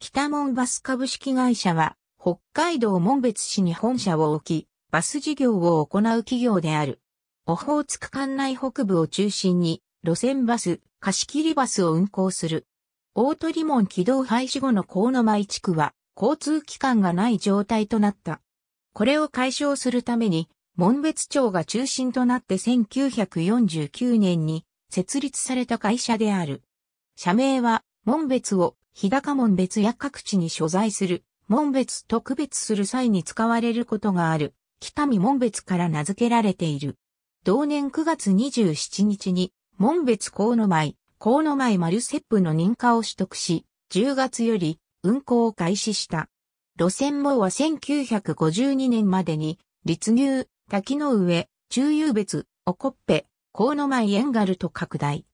北門バス株式会社は、北海道門別市に本社を置き、バス事業を行う企業である。オホーツク管内北部を中心に、路線バス、貸切バスを運行する。大鳥門軌道廃止後の河野前地区は、交通機関がない状態となった。これを解消するために、門別町が中心となって1949年に設立された会社である。社名は、門別を日高門別や各地に所在する、門別と区別する際に使われることがある、北見門別から名付けられている。同年9月27日に、門別河野前、河野前マルセップの認可を取得し、10月より運行を開始した。路線網は1952年までに、立入、滝の上、中遊別、おこっぺ、河野前エンガルと拡大。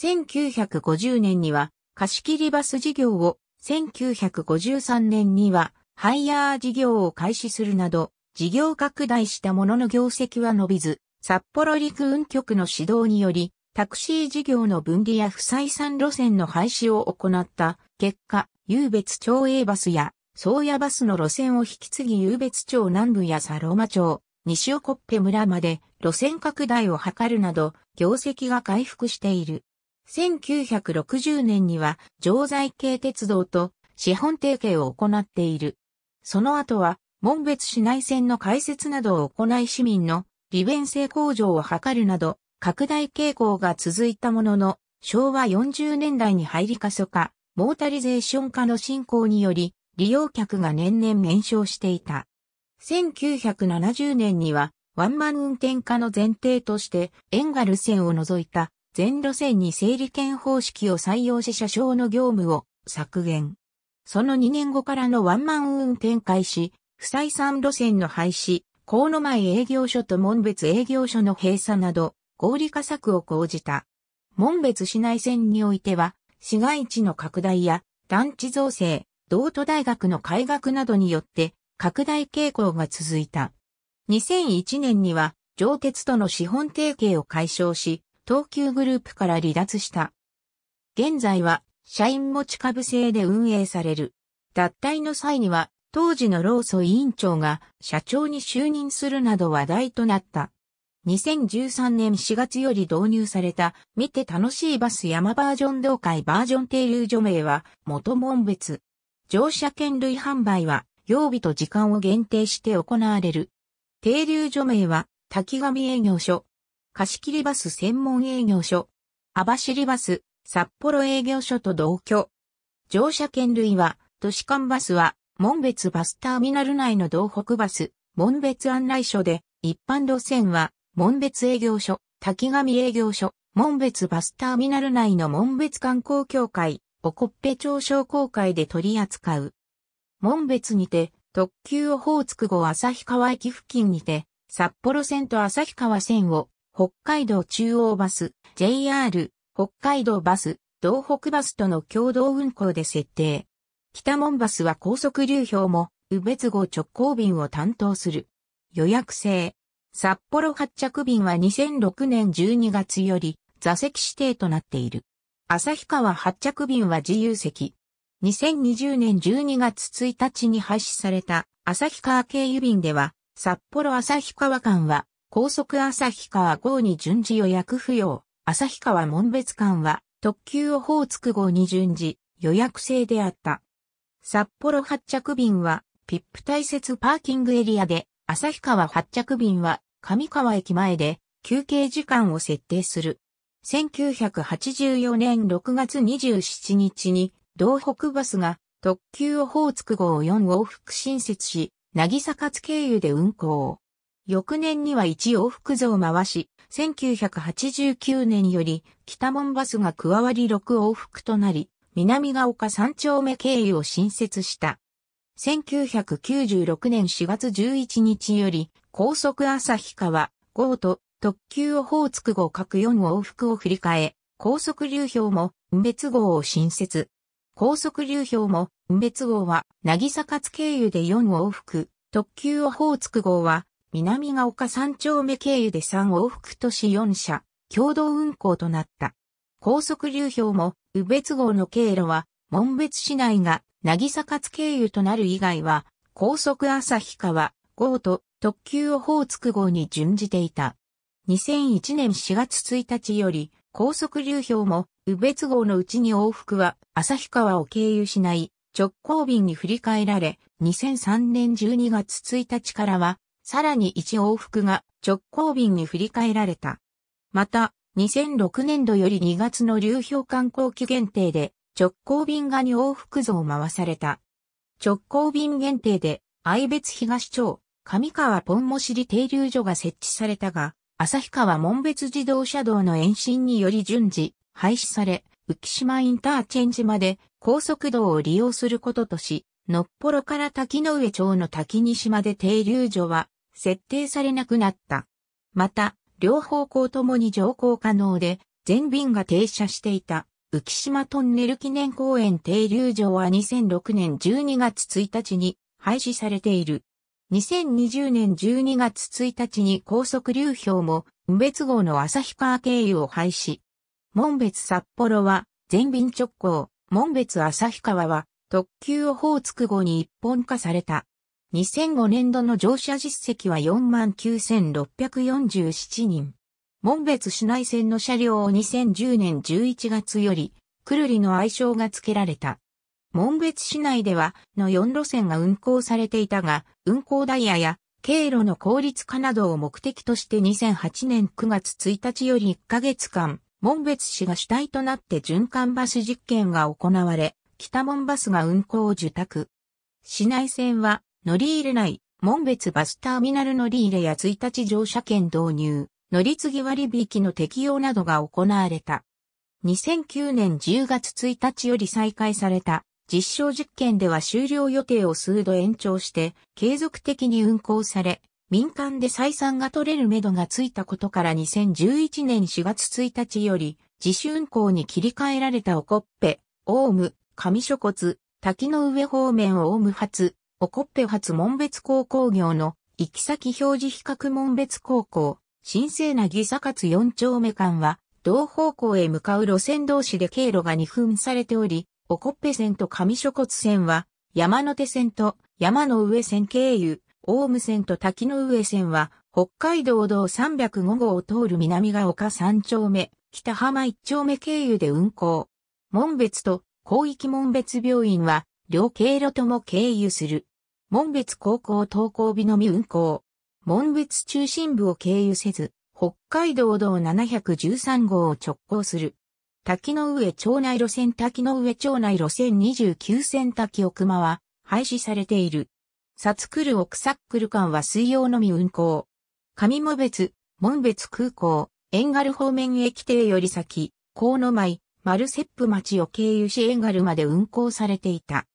1950年には、貸し切りバス事業を1953年にはハイヤー事業を開始するなど、事業拡大したものの業績は伸びず、札幌陸運局の指導により、タクシー事業の分離や不採算路線の廃止を行った結果、有別町営バスや、宗谷バスの路線を引き継ぎ有別町南部や佐ーマ町、西オコッペ村まで路線拡大を図るなど、業績が回復している。1960年には常在系鉄道と資本提携を行っている。その後は、門別市内線の開設などを行い市民の利便性向上を図るなど、拡大傾向が続いたものの、昭和40年代に入り過疎化、モータリゼーション化の進行により、利用客が年々減少していた。1970年には、ワンマン運転化の前提として、エンガル線を除いた全路線に整理券方式を採用し車掌の業務を削減。その2年後からのワンマン運転開始、不採算路線の廃止、河野前営業所と門別営業所の閉鎖など、合理化策を講じた。門別市内線においては、市街地の拡大や団地造成、道都大学の改革などによって拡大傾向が続いた。2001年には、上鉄との資本提携を解消し、東急グループから離脱した。現在は、社員持ち株制で運営される。脱退の際には、当時の労組委員長が社長に就任するなど話題となった。2013年4月より導入された、見て楽しいバス山バージョン同会バージョン停留所名は、元門別。乗車券類販売は、曜日と時間を限定して行われる。停留所名は、滝上営業所、貸切バス専門営業所、網走バス、札幌営業所と同居。乗車券類は、都市間バスは、門別バスターミナル内の道北バス、門別案内所で、一般路線は、門別営業所、滝上営業所、門別バスターミナル内の門別観光協会、おこっぺ町商工会で取り扱う。門別にて、特急オホーツク号旭川駅付近にて、札幌線と旭川線を北海道中央バス、JR、北海道バス、道北バスとの共同運行で設定。北門バスは高速流氷も、宇別号直行便を担当する。予約制。札幌発着便は2006年12月より座席指定となっている。旭川発着便は自由席。2020年12月1日に廃止された旭川経由便では、札幌旭川間は高速旭川号に順次予約不要、旭川門別館は特急オホーツク号に順次予約制であった。札幌発着便はピップ大雪パーキングエリアで、旭川発着便は上川駅前で休憩時間を設定する。1984年6月27日に、道北バスが特急オホーツク号4往復新設し、渚勝経由で運行。翌年には1往復増回し、1989年より北門バスが加わり6往復となり、南が丘三丁目経由を新設した。1996年4月11日より高速日川号と特急オホーツク号各4往復を振り替え、高速流氷も運別号を新設。高速流氷も運別号は、なぎさかつ経由で4往復、特急オホーツク号は、南が丘三丁目経由で3往復都市4社、共同運行となった。高速流氷も、宇別号の経路は、門別市内が、渚勝経由となる以外は、高速日川号と特急オホーツク号に準じていた。2001年4月1日より、高速流氷も、宇別号のうちに往復は、日川を経由しない、直行便に振り替えられ、2003年12月1日からは、さらに1往復が直行便に振り替えられた。また、2006年度より2月の流氷観光期限定で直行便が2往復増回された。直行便限定で、愛別東町、上川ポンモシリ停留所が設置されたが、旭川門別自動車道の延伸により順次、廃止され、浮島インターチェンジまで高速道を利用することとし、のっぽろから滝上町の滝西まで停留所は設定されなくなった。また、両方向ともに乗降可能で、全便が停車していた、浮島トンネル記念公園停留場は2006年12月1日に廃止されている。2020年12月1日に高速流氷も、無別号の旭川経由を廃止。門別札幌は、全便直行、門別旭川は、特急オホーツク号に一本化された。2005年度の乗車実績は49,647人。門別市内線の車両を2010年11月より、くるりの愛称が付けられた。門別市内では、の4路線が運行されていたが、運行ダイヤや経路の効率化などを目的として2008年9月1日より1ヶ月間、門別市が主体となって循環バス実験が行われ、北門バスが運行を受託。市内線は乗り入れない、門別バスターミナル乗り入れや1日乗車券導入、乗り継ぎ割引の適用などが行われた。2009年10月1日より再開された実証実験では終了予定を数度延長して継続的に運行され、民間で採算が取れる目処がついたことから2011年4月1日より自主運行に切り替えられたおこっぺ、オウム、上諸骨、滝の上方面オウム発、オコッペ発門別高校業の行き先表示比較門別高校、新生なぎさかつ四丁目間は、同方向へ向かう路線同士で経路が2分されており、オコッペ線と上諸骨線は、山手線と山の上線経由、オウム線と滝の上線は、北海道道305号を通る南が丘三丁目、北浜一丁目経由で運行。門別と広域門別病院は、両経路とも経由する。門別高校登校日のみ運行。門別中心部を経由せず、北海道道713号を直行する。滝の上町内路線滝の上町内路線29線滝奥間は廃止されている。札来る奥サックル間は水曜のみ運行。上門別、門別空港、遠軽方面駅停より先、河野舞、丸セップ町を経由し遠軽まで運行されていた。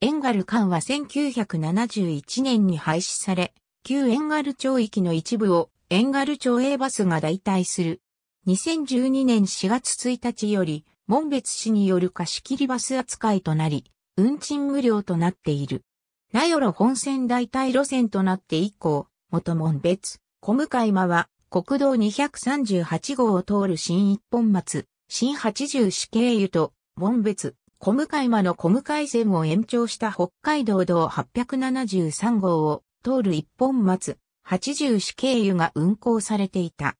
エンガル館は1971年に廃止され、旧エンガル町域の一部をエンガル町営バスが代替する。2012年4月1日より、門別市による貸し切りバス扱いとなり、運賃無料となっている。名寄本線代替路線となって以降、元門別、小向間は国道238号を通る新一本松、新八十市経由と、門別、小向間の小向線を延長した北海道道873号を通る一本松、80市経由が運行されていた。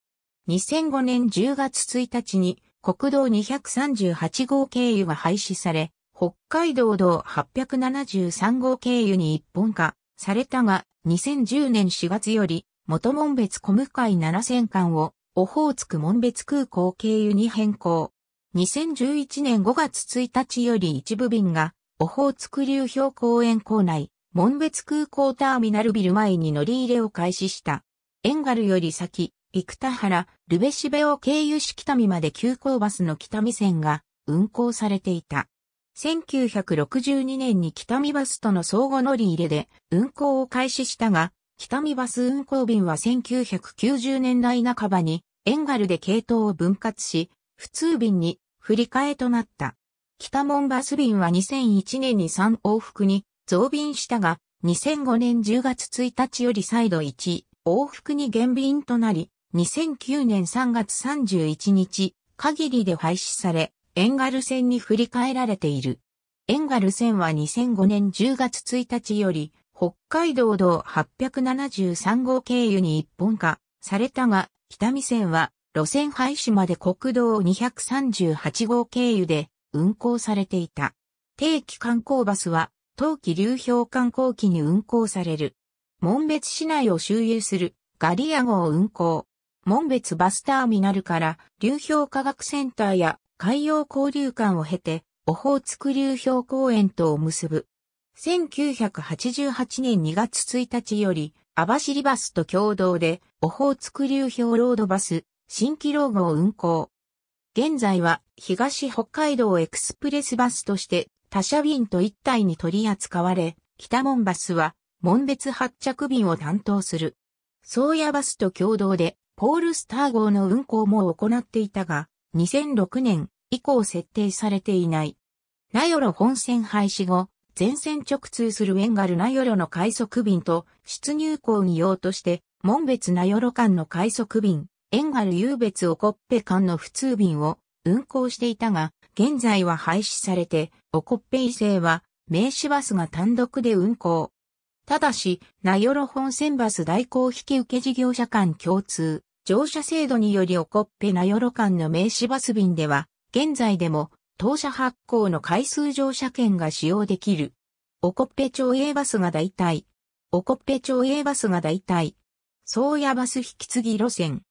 2005年10月1日に国道238号経由が廃止され、北海道道873号経由に一本化されたが、2010年4月より、元門別小向7000間を、オホーツク門別空港経由に変更。2011年5月1日より一部便が、オホーツク流氷公園構内、門別空港ターミナルビル前に乗り入れを開始した。エンガルより先、生田原、ルベシベを経由し北見まで急行バスの北見線が運行されていた。1962年に北見バスとの相互乗り入れで運行を開始したが、北見バス運行便は1990年代半ばにエンガルで系統を分割し、普通便に振り替えとなった。北門バス便は2001年に3往復に増便したが、2005年10月1日より再度1往復に減便となり、2009年3月31日限りで廃止され、エンガル線に振り替えられている。エンガル線は2005年10月1日より、北海道道873号経由に一本化されたが、北見線は路線廃止まで国道238号経由で運行されていた。定期観光バスは、冬季流氷観光機に運行される。門別市内を周遊するガリア号運行。門別バスターミナルから流氷科学センターや海洋交流館を経て、オホーツク流氷公園とを結ぶ。1988年2月1日より、網走バスと共同で、オホーツク流氷ロードバス、新規ロー号運行。現在は東北海道エクスプレスバスとして他社便と一体に取り扱われ、北門バスは門別発着便を担当する。宗谷バスと共同でポールスター号の運行も行っていたが、2006年以降設定されていない。名寄本線廃止後、全線直通するル軽名寄の快速便と出入港に用として、門別名寄間の快速便、遠軽優別おこっぺ間の普通便を運行していたが、現在は廃止されて、おこっぺ伊勢は、名刺バスが単独で運行。ただし、名寄本線バス代行引受事業者間共通、乗車制度によりおこっぺ名寄間の名刺バス便では、現在でも、当社発行の回数乗車券が使用できる。おこっぺ町営バスが代替。おこっぺ町営バスが代替。宗谷バス引き継ぎ路線。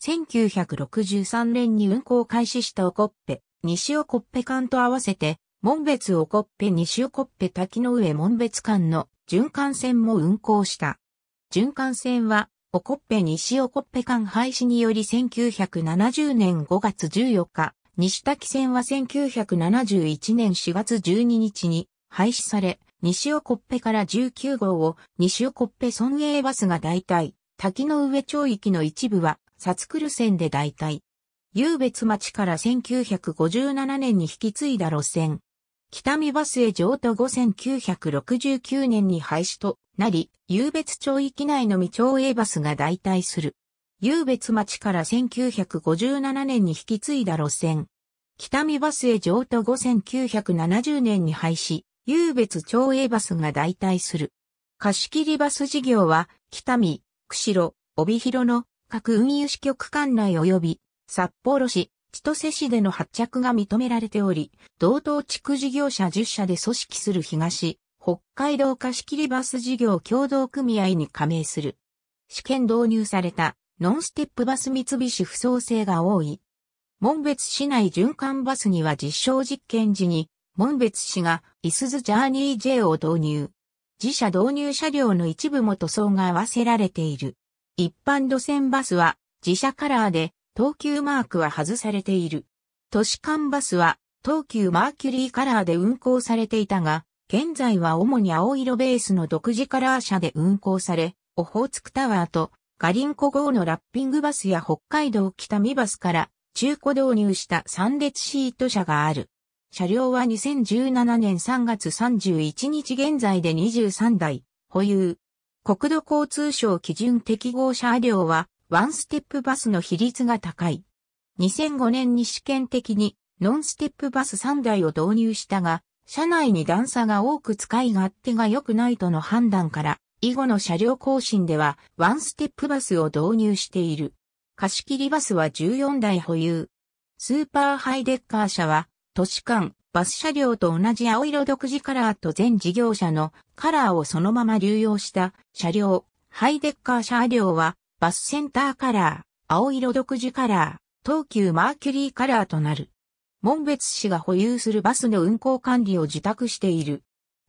1963年に運行開始したおこっぺ、西おこっぺ間と合わせて、門別おこっぺ西おこっぺ滝の上門別間の循環線も運行した。循環線は、おこっぺ西おこっぺ間廃止により1970年5月14日、西滝線は1971年4月12日に廃止され、西おこっぺから19号を西おこっぺ村営バスが代替、滝の上町域の一部はサツクル線で代替。優別町から1957年に引き継いだ路線。北見バスへ上都後1969年に廃止となり、優別町域内の未町営バスが代替する。優別町から1957年に引き継いだ路線。北見バスへ上都後1970年に廃止、優別町営バスが代替する。貸し切りバス事業は、北見、釧路、帯広の各運輸支局管内及び札幌市、千歳市での発着が認められており、同等地区事業者10社で組織する東、北海道貸切バス事業共同組合に加盟する。試験導入されたノンステップバス三菱不創性が多い。門別市内循環バスには実証実験時に、門別市がイスズジャーニー J を導入。自社導入車両の一部も塗装が合わせられている。一般路線バスは自社カラーで東急マークは外されている。都市間バスは東急マーキュリーカラーで運行されていたが、現在は主に青色ベースの独自カラー車で運行され、オホーツクタワーとガリンコ号のラッピングバスや北海道北見バスから中古導入した3列シート車がある。車両は2017年3月31日現在で23台保有。国土交通省基準適合車両は、ワンステップバスの比率が高い。2005年に試験的に、ノンステップバス3台を導入したが、車内に段差が多く使い勝手が良くないとの判断から、以後の車両更新では、ワンステップバスを導入している。貸し切りバスは14台保有。スーパーハイデッカー車は、都市間、バス車両と同じ青色独自カラーと全事業者のカラーをそのまま流用した車両、ハイデッカー車両は、バスセンターカラー、青色独自カラー、東急マーキュリーカラーとなる。門別市が保有するバスの運行管理を自宅している。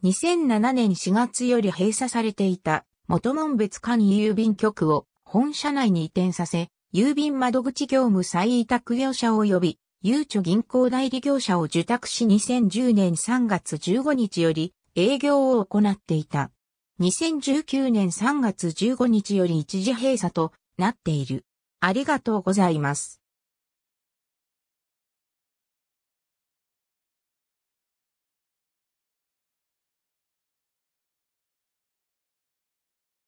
2007年4月より閉鎖されていた元門別管郵便局を本社内に移転させ、郵便窓口業務再委託業者を呼びゆうちょ銀行代理業者を受託し2010年3月15日より営業を行っていた。2019年3月15日より一時閉鎖となっている。ありがとうございます。